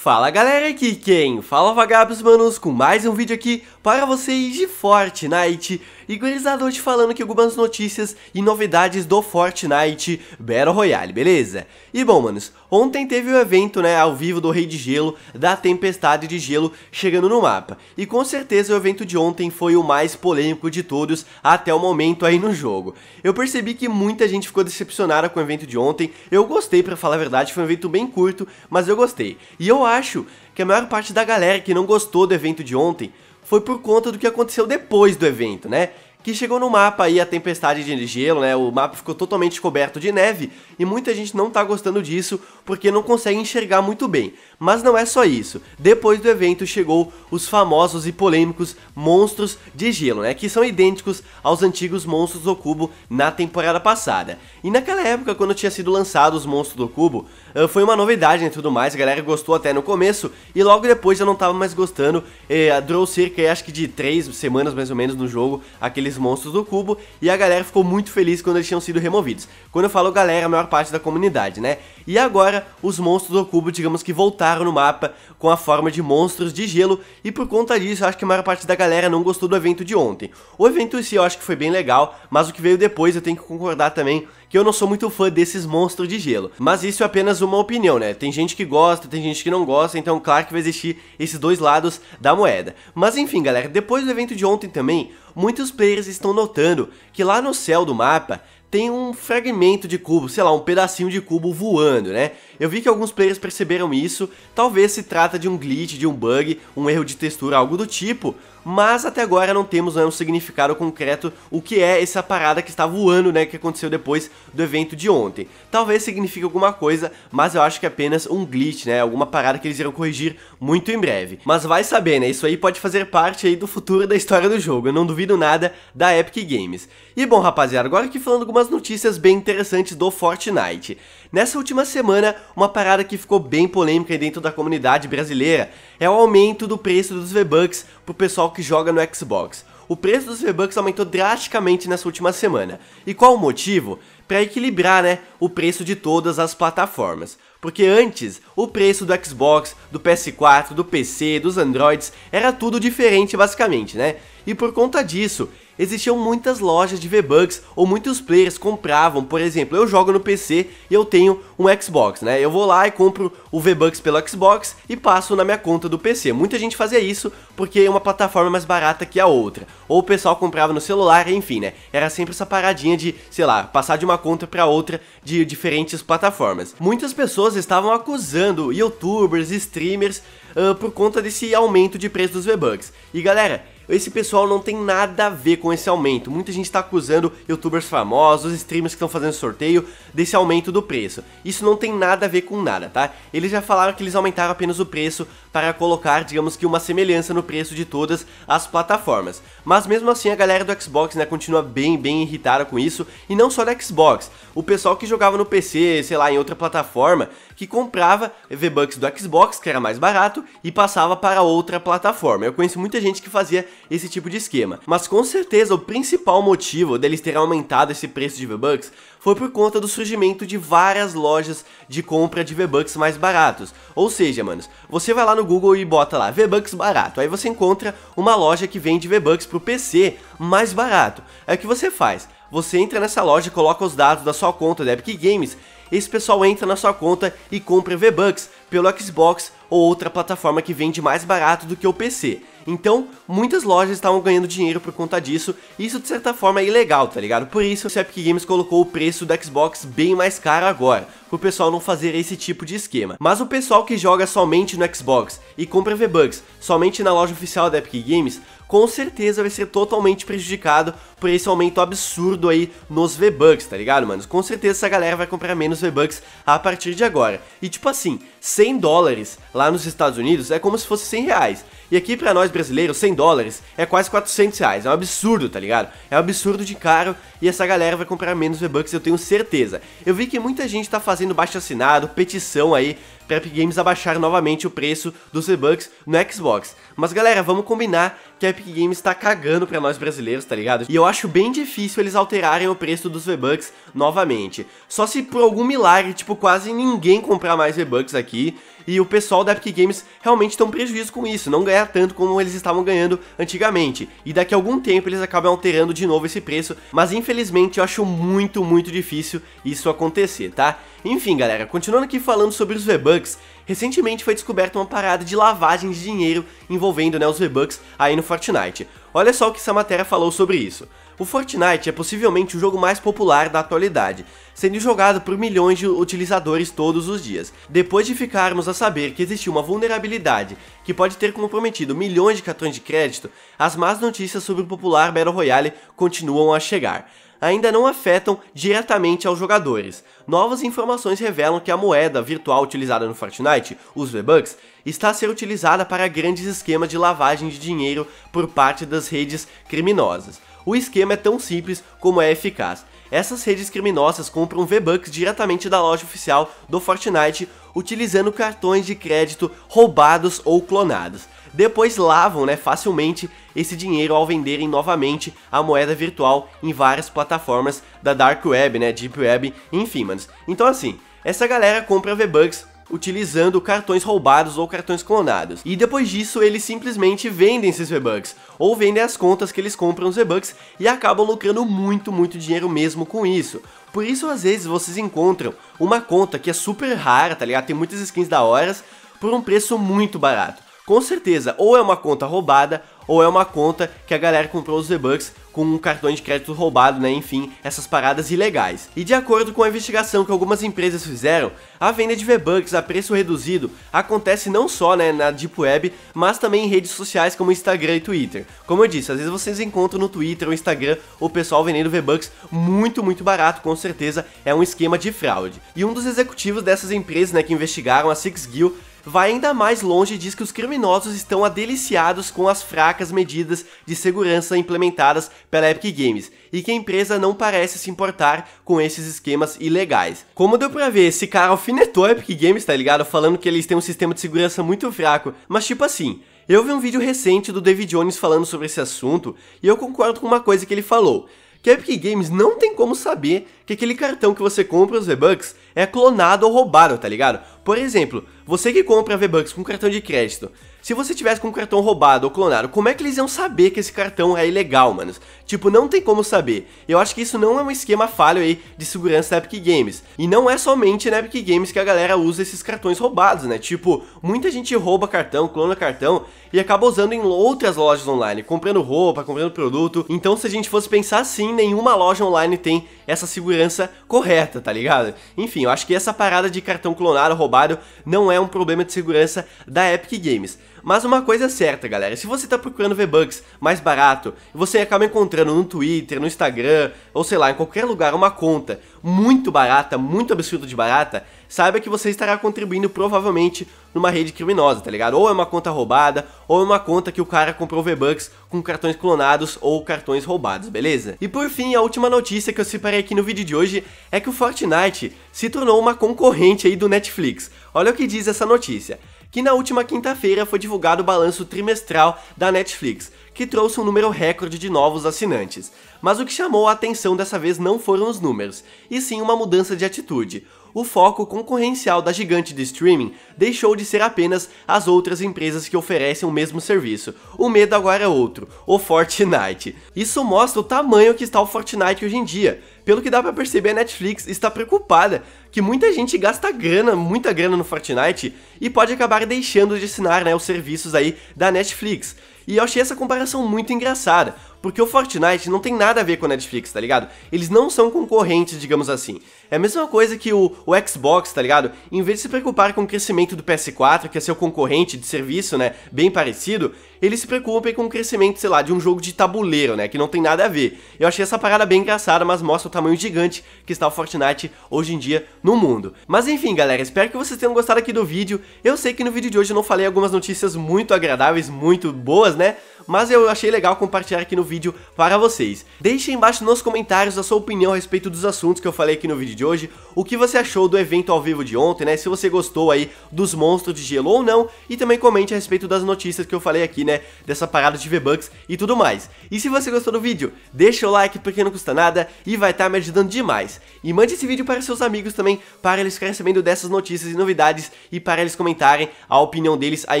Fala galera, aqui quem? Fala vagabos manos com mais um vídeo aqui para vocês de Fortnite E gurizada, hoje falando aqui algumas notícias e novidades do Fortnite Battle Royale, beleza? E bom manos, ontem teve o um evento né, ao vivo do Rei de Gelo, da Tempestade de Gelo chegando no mapa E com certeza o evento de ontem foi o mais polêmico de todos até o momento aí no jogo Eu percebi que muita gente ficou decepcionada com o evento de ontem Eu gostei pra falar a verdade, foi um evento bem curto, mas eu gostei E eu acho que a maior parte da galera que não gostou do evento de ontem foi por conta do que aconteceu depois do evento, né? que chegou no mapa aí a tempestade de gelo, né? O mapa ficou totalmente coberto de neve e muita gente não tá gostando disso porque não consegue enxergar muito bem. Mas não é só isso. Depois do evento chegou os famosos e polêmicos monstros de gelo, né? Que são idênticos aos antigos monstros do cubo na temporada passada. E naquela época, quando tinha sido lançado os monstros do cubo, eh, foi uma novidade e né, tudo mais. A galera gostou até no começo e logo depois já não tava mais gostando. Eh, durou cerca, acho que de 3 semanas mais ou menos no jogo, aqueles monstros do cubo e a galera ficou muito feliz quando eles tinham sido removidos. Quando eu falo galera, a maior parte da comunidade, né? E agora os monstros do cubo, digamos que voltaram no mapa com a forma de monstros de gelo e por conta disso acho que a maior parte da galera não gostou do evento de ontem. O evento em si eu acho que foi bem legal, mas o que veio depois eu tenho que concordar também que eu não sou muito fã desses monstros de gelo. Mas isso é apenas uma opinião, né? Tem gente que gosta, tem gente que não gosta, então claro que vai existir esses dois lados da moeda. Mas enfim, galera, depois do evento de ontem também, muitos players estão notando que lá no céu do mapa tem um fragmento de cubo, sei lá, um pedacinho de cubo voando, né? Eu vi que alguns players perceberam isso, talvez se trata de um glitch, de um bug, um erro de textura, algo do tipo, mas até agora não temos né, um significado concreto o que é essa parada que está voando, né, que aconteceu depois do evento de ontem. Talvez signifique alguma coisa, mas eu acho que é apenas um glitch, né, alguma parada que eles irão corrigir muito em breve. Mas vai saber, né, isso aí pode fazer parte aí do futuro da história do jogo, eu não duvido nada da Epic Games. E bom, rapaziada, agora que falando algumas notícias bem interessantes do Fortnite. Nessa última semana, uma parada que ficou bem polêmica dentro da comunidade brasileira é o aumento do preço dos V-Bucks pro pessoal que joga no Xbox. O preço dos V-Bucks aumentou drasticamente nessa última semana. E qual o motivo? Para equilibrar, né, o preço de todas as plataformas. Porque antes, o preço do Xbox, do PS4, do PC, dos Androids era tudo diferente basicamente, né? e por conta disso, existiam muitas lojas de V-Bucks ou muitos players compravam, por exemplo, eu jogo no PC e eu tenho um Xbox, né? Eu vou lá e compro o V-Bucks pelo Xbox e passo na minha conta do PC. Muita gente fazia isso porque é uma plataforma mais barata que a outra. Ou o pessoal comprava no celular, enfim, né? Era sempre essa paradinha de, sei lá, passar de uma conta para outra de diferentes plataformas. Muitas pessoas estavam acusando youtubers, streamers uh, por conta desse aumento de preço dos V-Bucks. E galera, esse pessoal não tem nada a ver com esse aumento. Muita gente está acusando youtubers famosos, streamers que estão fazendo sorteio desse aumento do preço. Isso não tem nada a ver com nada, tá? Eles já falaram que eles aumentaram apenas o preço para colocar, digamos que uma semelhança no preço de todas as plataformas. Mas mesmo assim a galera do Xbox, né, continua bem, bem irritada com isso, e não só da Xbox. O pessoal que jogava no PC, sei lá, em outra plataforma, que comprava V-Bucks do Xbox, que era mais barato, e passava para outra plataforma. Eu conheço muita gente que fazia esse tipo de esquema. Mas com certeza o principal motivo deles terem aumentado esse preço de V-Bucks foi por conta do surgimento de várias lojas de compra de V-Bucks mais baratos. Ou seja, manos, você vai lá no Google e bota lá V-Bucks barato, aí você encontra uma loja que vende V-Bucks pro PC mais barato. Aí o que você faz? Você entra nessa loja e coloca os dados da sua conta da Epic Games. Esse pessoal entra na sua conta e compra V-Bucks pelo Xbox ou outra plataforma que vende mais barato do que o PC. Então, muitas lojas estavam ganhando dinheiro por conta disso, e isso de certa forma é ilegal, tá ligado? Por isso, a Epic Games colocou o preço do Xbox bem mais caro agora, pro pessoal não fazer esse tipo de esquema. Mas o pessoal que joga somente no Xbox e compra V-Bucks somente na loja oficial da Epic Games com certeza vai ser totalmente prejudicado por esse aumento absurdo aí nos V-Bucks, tá ligado, mano? Com certeza essa galera vai comprar menos V-Bucks a partir de agora. E tipo assim, 100 dólares lá nos Estados Unidos é como se fosse 100 reais. E aqui para nós brasileiros, 100 dólares é quase 400 reais. É um absurdo, tá ligado? É um absurdo de caro e essa galera vai comprar menos V-Bucks, eu tenho certeza. Eu vi que muita gente tá fazendo baixo assinado, petição aí para Epic Games abaixar novamente o preço dos V-Bucks no Xbox. Mas galera, vamos combinar que a Epic Games tá cagando para nós brasileiros, tá ligado? E eu acho bem difícil eles alterarem o preço dos V-Bucks novamente. Só se por algum milagre, tipo, quase ninguém comprar mais V-Bucks aqui e o pessoal da Epic Games realmente tem prejuízo com isso, não ganha tanto como eles estavam ganhando antigamente. E daqui a algum tempo eles acabam alterando de novo esse preço, mas infelizmente eu acho muito, muito difícil isso acontecer, tá? Enfim, galera, continuando aqui falando sobre os V-Bucks, recentemente foi descoberta uma parada de lavagem de dinheiro envolvendo né, os V-Bucks aí no Fortnite. Olha só o que essa matéria falou sobre isso. O Fortnite é possivelmente o jogo mais popular da atualidade, sendo jogado por milhões de utilizadores todos os dias. Depois de ficarmos a saber que existiu uma vulnerabilidade que pode ter comprometido milhões de cartões de crédito, as más notícias sobre o popular Battle Royale continuam a chegar ainda não afetam diretamente aos jogadores. Novas informações revelam que a moeda virtual utilizada no Fortnite, os V-Bucks, está a ser utilizada para grandes esquemas de lavagem de dinheiro por parte das redes criminosas. O esquema é tão simples como é eficaz. Essas redes criminosas compram V-Bucks diretamente da loja oficial do Fortnite utilizando cartões de crédito roubados ou clonados. Depois lavam né, facilmente esse dinheiro ao venderem novamente a moeda virtual em várias plataformas da Dark Web, né, Deep Web, enfim, manos. Então assim, essa galera compra V-Bucks utilizando cartões roubados ou cartões clonados. E depois disso, eles simplesmente vendem esses V-Bucks, ou vendem as contas que eles compram os V-Bucks e acabam lucrando muito, muito dinheiro mesmo com isso. Por isso, às vezes, vocês encontram uma conta que é super rara, tá ligado? Tem muitas skins da horas, por um preço muito barato. Com certeza, ou é uma conta roubada, ou é uma conta que a galera comprou os V-Bucks com um cartão de crédito roubado, né? Enfim, essas paradas ilegais. E de acordo com a investigação que algumas empresas fizeram, a venda de V-Bucks a preço reduzido acontece não só né, na Deep Web, mas também em redes sociais como Instagram e Twitter. Como eu disse, às vezes vocês encontram no Twitter ou Instagram o pessoal vendendo V-Bucks muito, muito barato, com certeza é um esquema de fraude. E um dos executivos dessas empresas né, que investigaram, a Six Gill, vai ainda mais longe e diz que os criminosos estão adeliciados com as fracas medidas de segurança implementadas pela Epic Games e que a empresa não parece se importar com esses esquemas ilegais. Como deu pra ver, esse cara alfinetou a Epic Games, tá ligado? Falando que eles têm um sistema de segurança muito fraco, mas tipo assim, eu vi um vídeo recente do David Jones falando sobre esse assunto e eu concordo com uma coisa que ele falou que a Epic Games não tem como saber que aquele cartão que você compra os V-Bucks é clonado ou roubado, tá ligado? Por exemplo, você que compra V-Bucks com cartão de crédito, se você tivesse com um cartão roubado ou clonado, como é que eles iam saber que esse cartão é ilegal, manos? Tipo, não tem como saber. Eu acho que isso não é um esquema falho aí de segurança da Epic Games. E não é somente na Epic Games que a galera usa esses cartões roubados, né? Tipo, muita gente rouba cartão, clona cartão e acaba usando em outras lojas online, comprando roupa, comprando produto. Então, se a gente fosse pensar assim, nenhuma loja online tem essa segurança correta, tá ligado? Enfim, eu acho que essa parada de cartão clonado, roubado, não é um problema de segurança da Epic Games. Mas uma coisa é certa, galera, se você está procurando V-Bucks mais barato, e você acaba encontrando no Twitter, no Instagram, ou sei lá, em qualquer lugar uma conta muito barata, muito absurda de barata, saiba que você estará contribuindo provavelmente numa rede criminosa, tá ligado? Ou é uma conta roubada, ou é uma conta que o cara comprou V-Bucks com cartões clonados ou cartões roubados, beleza? E por fim, a última notícia que eu separei aqui no vídeo de hoje é que o Fortnite se tornou uma concorrente aí do Netflix. Olha o que diz essa notícia que na última quinta-feira foi divulgado o balanço trimestral da Netflix, que trouxe um número recorde de novos assinantes. Mas o que chamou a atenção dessa vez não foram os números, e sim uma mudança de atitude. O foco concorrencial da gigante de streaming deixou de ser apenas as outras empresas que oferecem o mesmo serviço. O medo agora é outro, o Fortnite. Isso mostra o tamanho que está o Fortnite hoje em dia. Pelo que dá para perceber, a Netflix está preocupada que muita gente gasta grana, muita grana no Fortnite e pode acabar deixando de assinar né, os serviços aí da Netflix. E eu achei essa comparação muito engraçada, porque o Fortnite não tem nada a ver com a Netflix, tá ligado? Eles não são concorrentes, digamos assim. É a mesma coisa que o, o Xbox, tá ligado? Em vez de se preocupar com o crescimento do PS4, que é seu concorrente de serviço, né? Bem parecido, eles se preocupam com o crescimento, sei lá, de um jogo de tabuleiro, né? Que não tem nada a ver. Eu achei essa parada bem engraçada, mas mostra o tamanho gigante que está o Fortnite hoje em dia no mundo. Mas enfim, galera, espero que vocês tenham gostado aqui do vídeo. Eu sei que no vídeo de hoje eu não falei algumas notícias muito agradáveis, muito boas, né? mas eu achei legal compartilhar aqui no vídeo para vocês. Deixe embaixo nos comentários a sua opinião a respeito dos assuntos que eu falei aqui no vídeo de hoje, o que você achou do evento ao vivo de ontem, né, se você gostou aí dos monstros de gelo ou não, e também comente a respeito das notícias que eu falei aqui, né, dessa parada de V-Bucks e tudo mais. E se você gostou do vídeo, deixa o like porque não custa nada e vai estar tá me ajudando demais. E mande esse vídeo para seus amigos também, para eles ficarem sabendo dessas notícias e novidades e para eles comentarem a opinião deles aí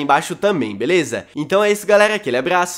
embaixo também, beleza? Então é isso galera, aquele abraço